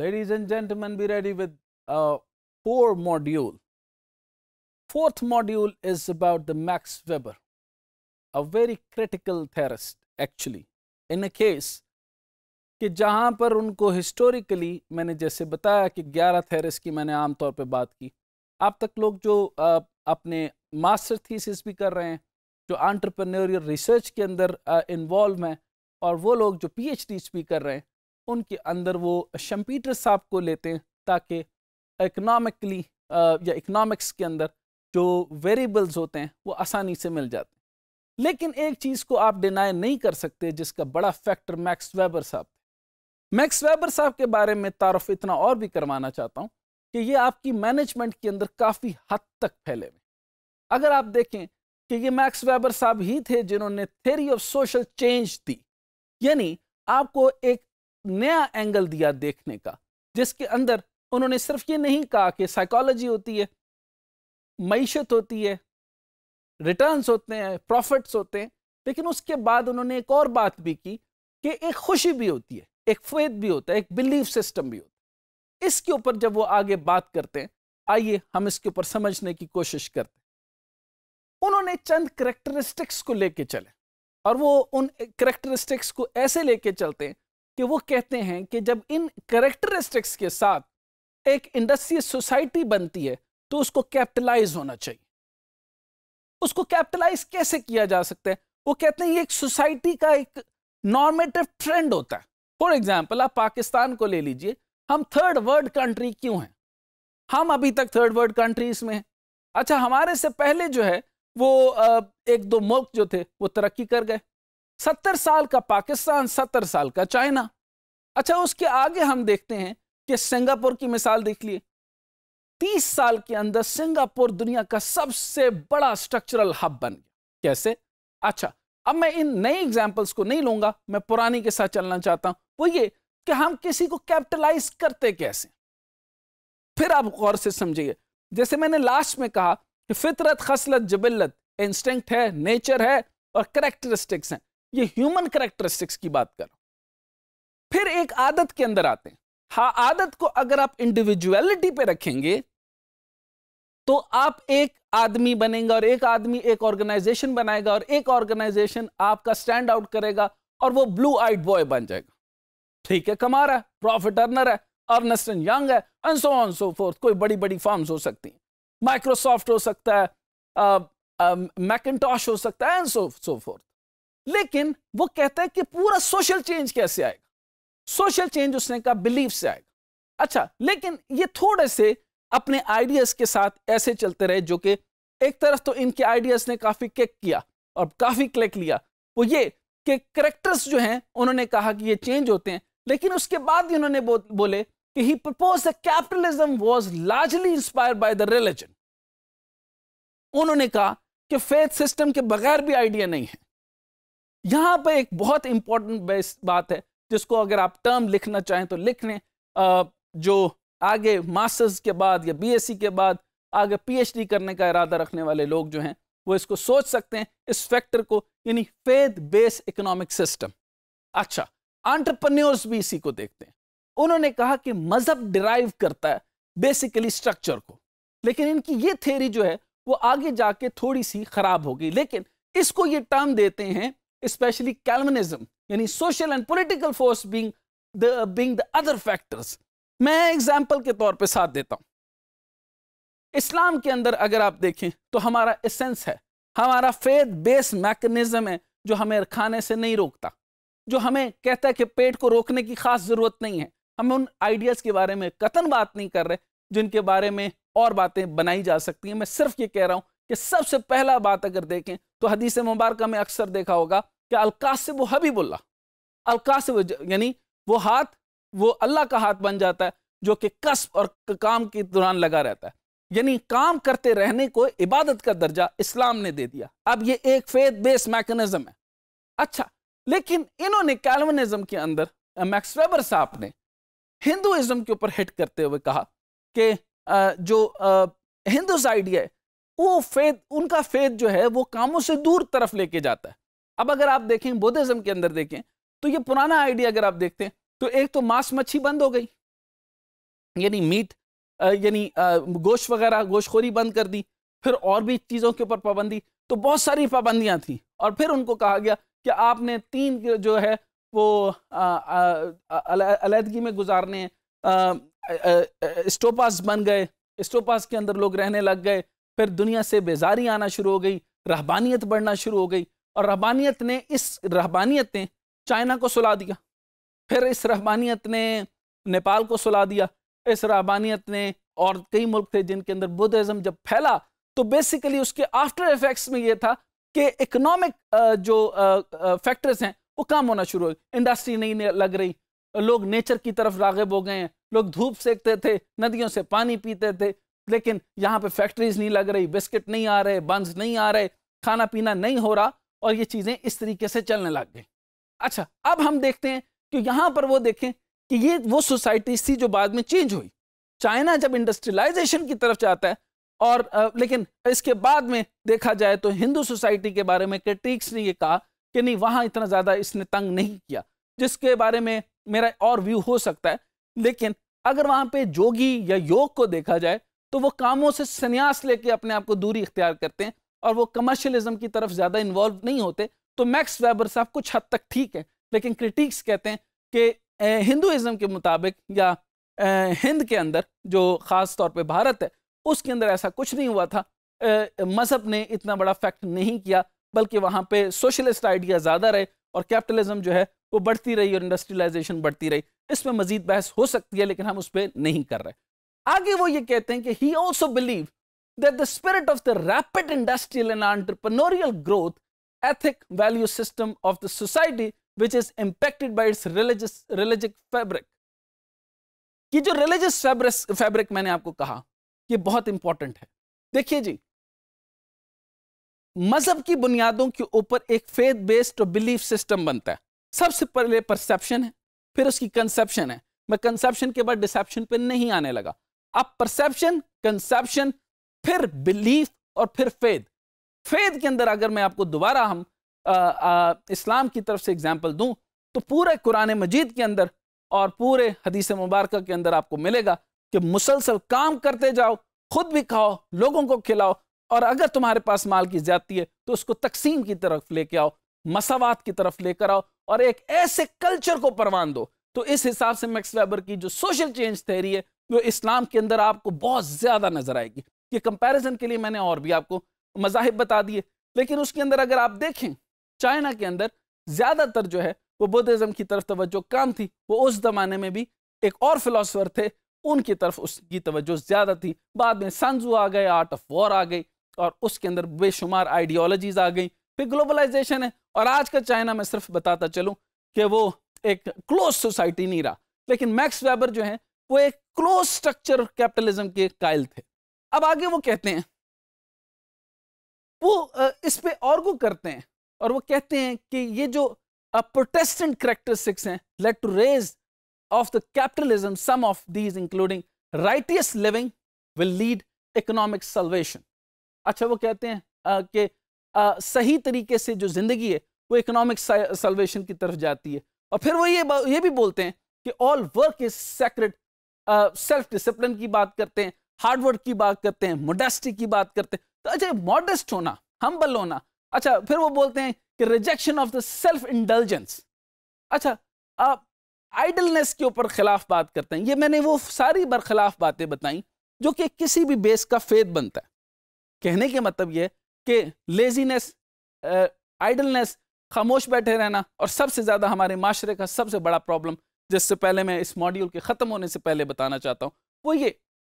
Ladies and gentlemen, be ready with a uh, four module. Fourth module is about the Max Weber, a very critical theorist actually. In a case कि जहाँ पर उनको historically मैंने जैसे बताया कि 11 थेरिस की मैंने आम तौर पे बात की आप तक लोग जो आ, अपने मास्टर थीसिस भी कर रहे हैं जो आंट्रप्रनोरियल रिसर्च के अंदर इन्वॉल्व हैं और वो लोग जो पीएचडी एच भी कर रहे हैं उनके अंदर वो शम्पीटर साहब को लेते हैं ताकि इकनॉमिकली uh, या इकनॉमिक्स के अंदर जो वेरिएबल्स होते हैं वो आसानी से मिल जाते हैं लेकिन एक चीज़ को आप डिनाई नहीं कर सकते जिसका बड़ा फैक्टर मैक्स वेबर साहब मैक्स वेबर साहब के बारे में तारफ़ इतना और भी करवाना चाहता हूँ कि ये आपकी मैनेजमेंट के अंदर काफ़ी हद तक फैले हुए अगर आप देखें कि ये मैक्स वेबर साहब ही थे जिन्होंने थेरी ऑफ सोशल चेंज दी यानी आपको एक नया एंगल दिया देखने का जिसके अंदर उन्होंने सिर्फ ये नहीं कहा कि साइकोलॉजी होती है मीशत होती है रिटर्न्स होते हैं प्रॉफिट्स होते हैं लेकिन उसके बाद उन्होंने एक और बात भी की कि एक खुशी भी होती है एक फेद भी होता है एक बिलीफ सिस्टम भी होता है इसके ऊपर जब वो आगे बात करते हैं आइए हम इसके ऊपर समझने की कोशिश करते हैं उन्होंने चंद करेक्टरिस्टिक्स को लेके चले और वो उन करेक्टरिस्टिक्स को ऐसे लेके चलते हैं कि वो कहते हैं कि जब इन करेक्टरिस्टिक्स के साथ एक इंडस्ट्रियल सोसाइटी बनती है तो उसको कैपिटलाइज होना चाहिए उसको कैपिटलाइज कैसे किया जा सकता है वो कहते हैं ये एक सोसाइटी का एक नॉर्मेटिव ट्रेंड होता है फॉर एग्जाम्पल आप पाकिस्तान को ले लीजिए हम थर्ड वर्ल्ड कंट्री क्यों हैं हम अभी तक थर्ड वर्ल्ड कंट्रीज में हैं अच्छा हमारे से पहले जो है वो एक दो मुल्क जो थे वो तरक्की कर गए सत्तर साल का पाकिस्तान सत्तर साल का चाइना अच्छा उसके आगे हम देखते हैं कि सिंगापुर की मिसाल देख लिए तीस साल के अंदर सिंगापुर दुनिया का सबसे बड़ा स्ट्रक्चरल हब बन गया कैसे अच्छा अब मैं इन नए एग्जाम्पल्स को नहीं लूंगा मैं पुरानी के साथ चलना चाहता हूं वो ये कि हम किसी को कैपिटलाइज करते कैसे फिर आप गौर से समझिए जैसे मैंने लास्ट में कहा कि फितरत खसलत जबिलत इंस्टिंक्ट है नेचर है और करेक्टरिस्टिक्स हैं ये ह्यूमन करेक्टरिस्टिक्स की बात कर फिर एक आदत के अंदर आते हैं हाँ आदत को अगर आप इंडिविजुअलिटी पे रखेंगे तो आप एक आदमी बनेंगे और एक आदमी एक ऑर्गेनाइजेशन बनाएगा और एक ऑर्गेनाइजेशन आपका स्टैंड आउट करेगा और वो ब्लू आइट बॉय बन जाएगा ठीक है कमा रहा है प्रॉफिट अर्नर है अर्नस्टन यंग है and so on so forth कोई बड़ी बड़ी फॉर्म्स हो सकती हैं माइक्रोसॉफ्ट हो सकता है मैकेटॉश हो सकता है एंड सो सो फोर्थ लेकिन वो कहता है कि पूरा सोशल चेंज कैसे आएगा सोशल चेंज उसने कहा बिलीफ से आएगा अच्छा लेकिन ये थोड़े से अपने आइडियाज के साथ ऐसे चलते रहे जो कि एक तरफ तो इनके आइडियाज ने काफी क्लिक किया और काफी क्लिक लिया वो ये कि करेक्टर्स जो हैं उन्होंने कहा कि ये चेंज होते हैं लेकिन उसके बाद उन्होंने बो, बोले कि he propose the capitalism was largely inspire by the religion उन्होंने कहा कि फेथ सिस्टम के बगैर भी आइडिया नहीं है यहां पर एक बहुत इंपॉर्टेंट बात है जिसको अगर आप टर्म लिखना चाहें तो लिख लें जो आगे मास्टर्स के बाद या बीएससी के बाद आगे पीएचडी करने का इरादा रखने वाले लोग जो हैं वो इसको सोच सकते हैं इस फैक्टर को यानी फेथ बेस इकोनॉमिक सिस्टम अच्छा आंट्रप्रन्योर्स भी इसी को देखते हैं उन्होंने कहा कि मजहब डिराइव करता है बेसिकली स्ट्रक्चर को लेकिन इनकी ये थेरी जो है वो आगे जाके थोड़ी सी खराब होगी लेकिन इसको ये टर्म देते हैं especially Calvinism, यानी social and political force being the, being the other factors. मैं एग्जाम्पल के तौर पे साथ देता हूँ इस्लाम के अंदर अगर आप देखें तो हमारा एसेंस है हमारा फेथ बेस मैकेनिज्म है जो हमें खाने से नहीं रोकता जो हमें कहता है कि पेट को रोकने की खास ज़रूरत नहीं है हम उन आइडियाज़ के बारे में कतन बात नहीं कर रहे जिनके बारे में और बातें बनाई जा सकती हैं मैं सिर्फ ये कह रहा हूँ कि सबसे पहला बात अगर देखें तो हदीस मुबारक में अक्सर देखा होगा कि अलकासिब हबीबुल्ला अलकासिब यानी वो हाथ वो अल्लाह का हाथ बन जाता है जो कि कस्ब और काम के दौरान लगा रहता है यानी काम करते रहने को इबादत का दर्जा इस्लाम ने दे दिया अब ये एक फेथ बेस मैकेनिज्म है अच्छा लेकिन इन्होंने कैलवनिज्म के अंदर मैक्स वेबर साहब ने हिंदुज़म के ऊपर हिट करते हुए कहा कि जो हिंदुज आइडिया है वो फेद उनका फेद जो है वो कामों से दूर तरफ लेके जाता है अब अगर आप देखें बुद्धिज्म के अंदर देखें तो ये पुराना आइडिया अगर आप देखते हैं तो एक तो मांस मच्छी बंद हो गई यानी मीट यानी गोश्त वगैरह गोश्तखोरी बंद कर दी फिर और भी चीज़ों के ऊपर पाबंदी तो बहुत सारी पाबंदियाँ थी और फिर उनको कहा गया कि आपने तीन जो है वो अलीहदगी में गुजारने स्टोपास बन गए स्टोपास के अंदर लोग रहने लग गए फिर दुनिया से बेजारी आना शुरू हो गई रहबानियत बढ़ना शुरू हो गई और रहबानियत ने इस रहबानियत ने चाइना को सुला दिया फिर इस रहबानियत ने नेपाल को सुला दिया इस रहबानियत ने और कई मुल्क थे जिनके अंदर बुद्धिज़्म जब फैला तो बेसिकली उसके आफ्टर इफेक्ट्स में ये था कि इकोनॉमिक जो फैक्टर्स हैं वो काम होना शुरू हो गए इंडस्ट्री नहीं लग रही लोग नेचर की तरफ रागब हो गए हैं लोग धूप सेकते थे नदियों से पानी पीते थे लेकिन यहाँ पे फैक्ट्रीज नहीं लग रही बिस्किट नहीं आ रहे बंस नहीं आ रहे खाना पीना नहीं हो रहा और ये चीज़ें इस तरीके से चलने लग गई अच्छा अब हम देखते हैं कि यहाँ पर वो देखें कि ये वो सोसाइटीज थी जो बाद में चेंज हुई चाइना जब इंडस्ट्रियलाइजेशन की तरफ जाता है और लेकिन इसके बाद में देखा जाए तो हिंदू सोसाइटी के बारे में क्रिटिक्स ने ये कहा कि नहीं वहाँ इतना ज़्यादा इसने तंग नहीं किया जिसके बारे में मेरा और व्यू हो सकता है लेकिन अगर वहाँ पे जोगी या योग को देखा जाए तो वो कामों से संन्यास लेके अपने आप को दूरी इख्तियार करते हैं और वो कमर्शियलिज्म की तरफ ज़्यादा इन्वॉल्व नहीं होते तो मैक्स वेबर साहब कुछ हद तक ठीक है लेकिन क्रिटिक्स कहते हैं कि हिंदुज़म के मुताबिक या हिंद के अंदर जो ख़ास तौर पर भारत है उसके अंदर ऐसा कुछ नहीं हुआ था मज़हब ने इतना बड़ा फैक्ट नहीं किया बल्कि वहाँ पे सोशलिस्ट आइडिया ज़्यादा रहे और कैपिटलिज्म जो है वो बढ़ती रही और इंडस्ट्रियलाइजेशन बढ़ती रही इस पर मज़ीद बहस हो सकती है लेकिन हम उस पर नहीं कर रहे आगे वो ये कहते हैं कि he also believe that the spirit of the rapid industrial and entrepreneurial growth ethic value system of the society which is impacted by its religious religious fabric कि जो रिलीजियस फैब्रिक फैब्रिक मैंने आपको कहा ये बहुत इंपॉर्टेंट है देखिए जी मजहब की बुनियादों के ऊपर एक फेथ बेस्ड और बिलीफ सिस्टम बनता है सबसे पहले परसेप्शन है फिर उसकी कंसेप्शन है मैं कंसेप्शन के बाद डिसेप्शन पे नहीं आने लगा अब परसेप्शन कंसेप्शन फिर बिलीफ और फिर फेद फेद के अंदर अगर मैं आपको दोबारा हम आ, आ, इस्लाम की तरफ से एग्जाम्पल दूँ तो पूरे कुरान मजीद के अंदर और पूरे हदीस मुबारक के अंदर आपको मिलेगा कि मुसलसल काम करते जाओ खुद भी खाओ लोगों को खिलाओ और अगर तुम्हारे पास माल की ज्यादती है तो उसको तकसीम की तरफ लेके आओ मसावत की तरफ लेकर आओ और एक ऐसे कल्चर को परवान दो तो इस हिसाब से मैक्स वेबर की जो सोशल चेंज थेरी है जो इस्लाम के अंदर आपको बहुत ज़्यादा नज़र आएगी ये कंपैरिजन के लिए मैंने और भी आपको मजाहब बता दिए लेकिन उसके अंदर अगर आप देखें चाइना के अंदर ज़्यादातर जो है वो बुद्धिज़्म की तरफ तवज्जो कम थी वो उस ज़माने में भी एक और फिलासफ़र थे उनकी तरफ उसकी तवज्जो ज़्यादा थी बाद में संजू आ गए आर्ट ऑफ वॉर आ गई और उसके अंदर बेशुमार आइडियोलॉजीज़ आ गई फिर ग्लोबलाइजेशन है और आज का चाइना मैं सिर्फ बताता चलूँ कि वो एक क्लोज सोसाइटी नहीं रहा लेकिन मैक्स वेबर जो है वो एक क्लोज स्ट्रक्चर कैपिटलिज्म के कायल थे अब आगे वो कहते हैं वो इस पे और को करते हैं और वो कहते हैं कि ये जो प्रोटेस्टेंट करेक्टरिस्टिक्स हैं led to raise of the capitalism some of these including righteous living will lead economic salvation अच्छा वो कहते हैं कि सही तरीके से जो जिंदगी है वो इकोनॉमिक सल्वेशन की तरफ जाती है और फिर वो ये ये भी बोलते हैं कि all work is sacred self discipline की बात करते हैं हार्डवर्क की बात करते हैं मोडेस्टी की बात करते हैं तो अच्छा मॉडेस्ट होना हम्बल होना अच्छा फिर वो बोलते हैं कि rejection of the self intelligence अच्छा आप आइडलनेस के ऊपर खिलाफ बात करते हैं ये मैंने वो सारी बरखिलाफ बातें बताई जो कि किसी भी बेस का फेद बनता है कहने के मतलब ये कि लेजीनेस आइडलनेस खामोश बैठे रहना और सबसे ज़्यादा हमारे माशरे का सबसे बड़ा प्रॉब्लम जिससे पहले मैं इस मॉड्यूल के ख़त्म होने से पहले बताना चाहता हूँ वो ये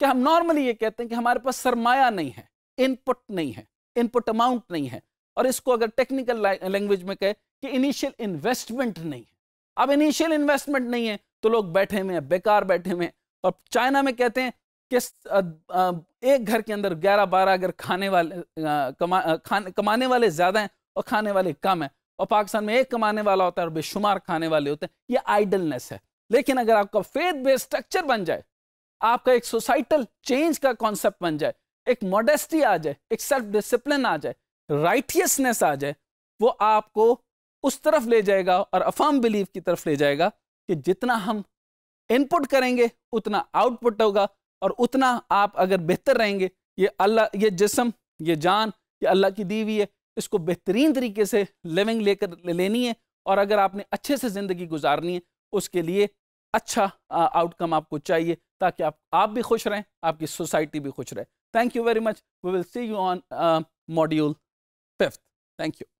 कि हम नॉर्मली ये कहते हैं कि हमारे पास सरमाया नहीं है इनपुट नहीं है इनपुट अमाउंट नहीं है और इसको अगर टेक्निकल लैंग्वेज में कहे कि इनिशियल इन्वेस्टमेंट नहीं है अब इनिशियल इन्वेस्टमेंट नहीं है तो लोग बैठे हुए हैं बेकार बैठे हुए हैं और चाइना में कहते हैं कि एक घर के अंदर ग्यारह बारह अगर खाने वाले कमा, खाने कमाने वाले ज़्यादा हैं और खाने वाले कम हैं और पाकिस्तान में एक कमाने वाला होता है और बेशुमार खाने वाले होते हैं ये आइडलनेस है लेकिन अगर आपका फेथ बेस्ड स्ट्रक्चर बन जाए आपका एक सोसाइटल चेंज का कॉन्सेप्ट बन जाए एक मॉडेस्टी आ जाए एक सेल्फ डिसिप्लिन आ जाए राइटियसनेस आ जाए वो आपको उस तरफ ले जाएगा और अफाम बिलीव की तरफ ले जाएगा कि जितना हम इनपुट करेंगे उतना आउटपुट होगा और उतना आप अगर बेहतर रहेंगे ये अल्लाह ये जिसम ये जान ये अल्लाह की दी हुई है इसको बेहतरीन तरीके से लिविंग लेकर लेनी है और अगर आपने अच्छे से ज़िंदगी गुजारनी है उसके लिए अच्छा आउटकम आपको चाहिए ताकि आप आप भी खुश रहें आपकी सोसाइटी भी खुश रहे thank you very much we will see you on module fifth thank you